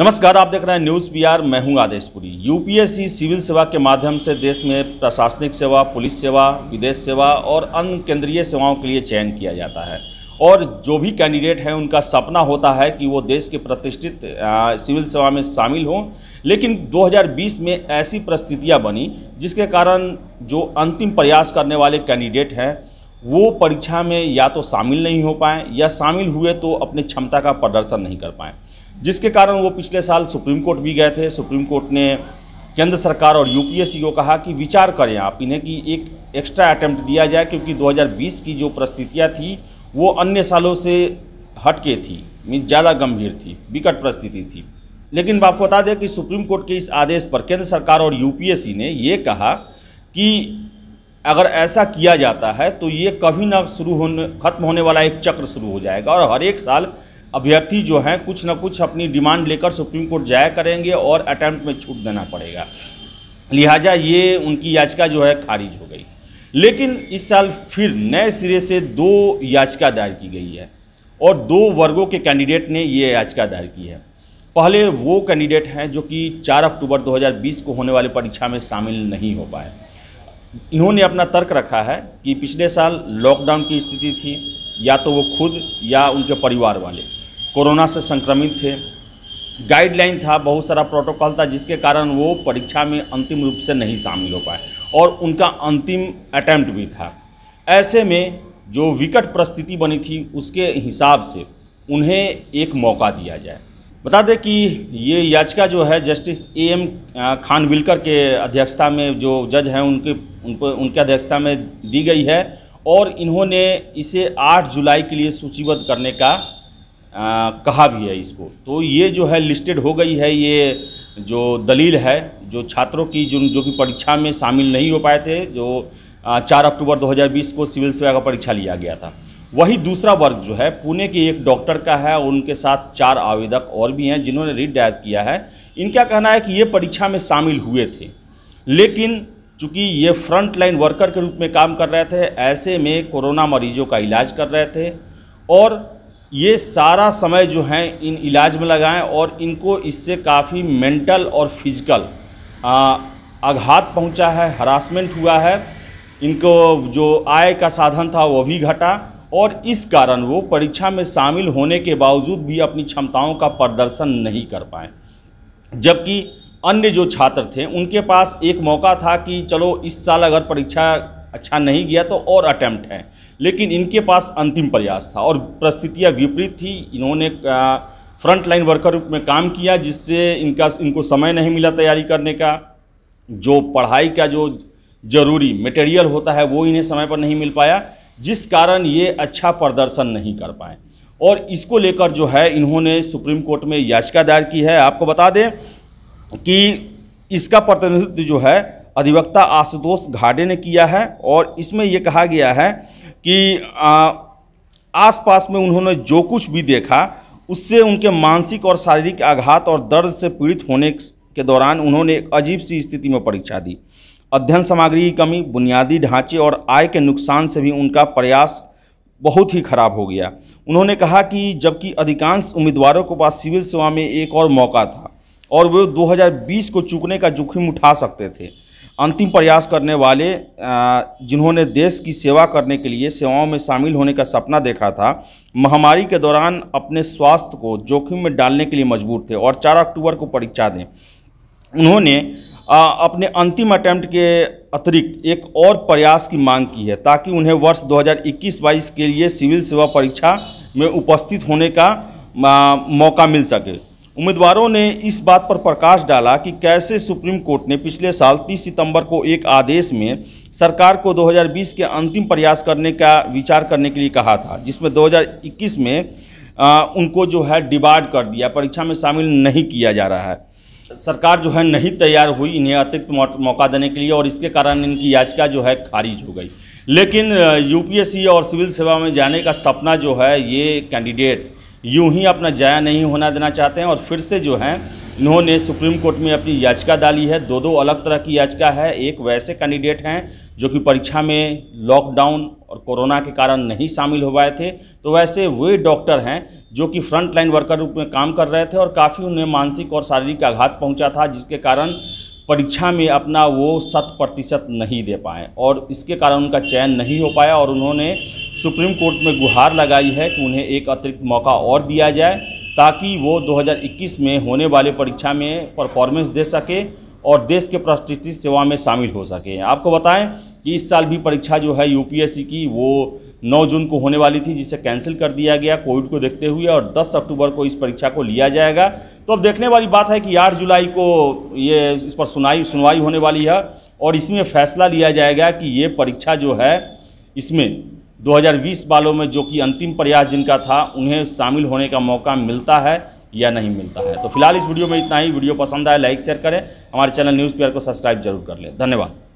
नमस्कार आप देख रहे हैं न्यूज़ पी आर मैं हूं आदेशपुरी यूपीएससी सिविल सेवा के माध्यम से देश में प्रशासनिक सेवा पुलिस सेवा विदेश सेवा और अन्य केंद्रीय सेवाओं के लिए चयन किया जाता है और जो भी कैंडिडेट हैं उनका सपना होता है कि वो देश के प्रतिष्ठित सिविल सेवा में शामिल हों लेकिन 2020 में ऐसी परिस्थितियाँ बनी जिसके कारण जो अंतिम प्रयास करने वाले कैंडिडेट हैं वो परीक्षा में या तो शामिल नहीं हो पाएँ या शामिल हुए तो अपनी क्षमता का प्रदर्शन नहीं कर पाएँ जिसके कारण वो पिछले साल सुप्रीम कोर्ट भी गए थे सुप्रीम कोर्ट ने केंद्र सरकार और यूपीएससी को कहा कि विचार करें आप इन्हें कि एक एक्स्ट्रा अटैम्प्ट दिया जाए क्योंकि 2020 की जो परिस्थितियाँ थी वो अन्य सालों से हटके थी मीन ज़्यादा गंभीर थी विकट परिस्थिति थी लेकिन आपको बता दें कि सुप्रीम कोर्ट के इस आदेश पर केंद्र सरकार और यू ने ये कहा कि अगर ऐसा किया जाता है तो ये कभी ना शुरू होने खत्म होने वाला एक चक्र शुरू हो जाएगा और हर एक साल अभ्यर्थी जो हैं कुछ ना कुछ अपनी डिमांड लेकर सुप्रीम कोर्ट जाया करेंगे और अटैम्प्ट में छूट देना पड़ेगा लिहाजा ये उनकी याचिका जो है खारिज हो गई लेकिन इस साल फिर नए सिरे से दो याचिका दायर की गई है और दो वर्गों के कैंडिडेट ने ये याचिका दायर की है पहले वो कैंडिडेट हैं जो कि 4 अक्टूबर 2020 को होने वाली परीक्षा में शामिल नहीं हो पाए इन्होंने अपना तर्क रखा है कि पिछले साल लॉकडाउन की स्थिति थी या तो वो खुद या उनके परिवार वाले कोरोना से संक्रमित थे गाइडलाइन था बहुत सारा प्रोटोकॉल था जिसके कारण वो परीक्षा में अंतिम रूप से नहीं शामिल हो पाए और उनका अंतिम अटैम्प्ट भी था ऐसे में जो विकट परिस्थिति बनी थी उसके हिसाब से उन्हें एक मौका दिया जाए बता दें कि ये याचिका जो है जस्टिस ए एम खानविलकर के अध्यक्षता में जो जज हैं उनके उन पर उनके अध्यक्षता में दी गई है और इन्होंने इसे 8 जुलाई के लिए सूचीबद्ध करने का आ, कहा भी है इसको तो ये जो है लिस्टेड हो गई है ये जो दलील है जो छात्रों की जो जो कि परीक्षा में शामिल नहीं हो पाए थे जो चार अक्टूबर 2020 को सिविल सेवा का परीक्षा लिया गया था वही दूसरा वर्ग जो है पुणे के एक डॉक्टर का है उनके साथ चार आवेदक और भी हैं जिन्होंने रिट दायर किया है इनका कहना है कि ये परीक्षा में शामिल हुए थे लेकिन चूँकि ये फ्रंट लाइन वर्कर के रूप में काम कर रहे थे ऐसे में कोरोना मरीजों का इलाज कर रहे थे और ये सारा समय जो है इन इलाज में लगाएं और इनको इससे काफ़ी मेंटल और फिजिकल आघात पहुंचा है हरासमेंट हुआ है इनको जो आय का साधन था वो भी घटा और इस कारण वो परीक्षा में शामिल होने के बावजूद भी अपनी क्षमताओं का प्रदर्शन नहीं कर पाए जबकि अन्य जो छात्र थे उनके पास एक मौका था कि चलो इस साल अगर परीक्षा अच्छा नहीं गया तो और अटैम्प्ट हैं लेकिन इनके पास अंतिम प्रयास था और परिस्थितियाँ विपरीत थी इन्होंने फ्रंट लाइन वर्कर रूप में काम किया जिससे इनका इनको समय नहीं मिला तैयारी करने का जो पढ़ाई का जो ज़रूरी मटेरियल होता है वो इन्हें समय पर नहीं मिल पाया जिस कारण ये अच्छा प्रदर्शन नहीं कर पाए और इसको लेकर जो है इन्होंने सुप्रीम कोर्ट में याचिका दायर की है आपको बता दें कि इसका प्रतिनिधित्व जो है अधिवक्ता आशुतोष घाडे ने किया है और इसमें यह कहा गया है कि आसपास में उन्होंने जो कुछ भी देखा उससे उनके मानसिक और शारीरिक आघात और दर्द से पीड़ित होने के दौरान उन्होंने एक अजीब सी स्थिति में परीक्षा दी अध्ययन सामग्री की कमी बुनियादी ढांचे और आय के नुकसान से भी उनका प्रयास बहुत ही खराब हो गया उन्होंने कहा कि जबकि अधिकांश उम्मीदवारों के पास सिविल सेवा में एक और मौका था और वे 2020 को चूकने का जोखिम उठा सकते थे अंतिम प्रयास करने वाले जिन्होंने देश की सेवा करने के लिए सेवाओं में शामिल होने का सपना देखा था महामारी के दौरान अपने स्वास्थ्य को जोखिम में डालने के लिए मजबूर थे और 4 अक्टूबर को परीक्षा दें उन्होंने अपने अंतिम अटैम्प्ट के अतिरिक्त एक और प्रयास की मांग की है ताकि उन्हें वर्ष 2021-22 के लिए सिविल सेवा परीक्षा में उपस्थित होने का मौका मिल सके उम्मीदवारों ने इस बात पर प्रकाश डाला कि कैसे सुप्रीम कोर्ट ने पिछले साल 30 सितंबर को एक आदेश में सरकार को 2020 के अंतिम प्रयास करने का विचार करने के लिए कहा था जिसमें 2021 में आ, उनको जो है डिबार्ड कर दिया परीक्षा में शामिल नहीं किया जा रहा है सरकार जो है नहीं तैयार हुई इन्हें अतिरिक्त मौका देने के लिए और इसके कारण इनकी याचिका जो है खारिज हो गई लेकिन यूपीएससी और सिविल सेवा में जाने का सपना जो है ये कैंडिडेट यूं ही अपना जाया नहीं होना देना चाहते हैं और फिर से जो हैं इन्होंने सुप्रीम कोर्ट में अपनी याचिका डाली है दो दो अलग तरह की याचिका है एक वैसे कैंडिडेट हैं जो कि परीक्षा में लॉकडाउन और कोरोना के कारण नहीं शामिल हो पाए थे तो वैसे वे डॉक्टर हैं जो कि फ्रंट लाइन वर्कर रूप में काम कर रहे थे और काफ़ी उन्हें मानसिक और शारीरिक आघात पहुंचा था जिसके कारण परीक्षा में अपना वो शत प्रतिशत नहीं दे पाए और इसके कारण उनका चयन नहीं हो पाया और उन्होंने सुप्रीम कोर्ट में गुहार लगाई है कि उन्हें एक अतिरिक्त मौका और दिया जाए ताकि वो 2021 में होने वाले परीक्षा में परफॉर्मेंस दे सके और देश के प्रस्तुति सेवा में शामिल हो सके आपको बताएं कि इस साल भी परीक्षा जो है यूपीएससी की वो 9 जून को होने वाली थी जिसे कैंसिल कर दिया गया कोविड को देखते हुए और 10 अक्टूबर को इस परीक्षा को लिया जाएगा तो अब देखने वाली बात है कि आठ जुलाई को ये इस पर सुनाई सुनवाई होने वाली है और इसमें फैसला लिया जाएगा कि ये परीक्षा जो है इसमें 2020 वालों में जो कि अंतिम प्रयास जिनका था उन्हें शामिल होने का मौका मिलता है या नहीं मिलता है तो फिलहाल इस वीडियो में इतना ही वीडियो पसंद आए लाइक शेयर करें हमारे चैनल न्यूज़ पेयर को सब्सक्राइब जरूर कर लें धन्यवाद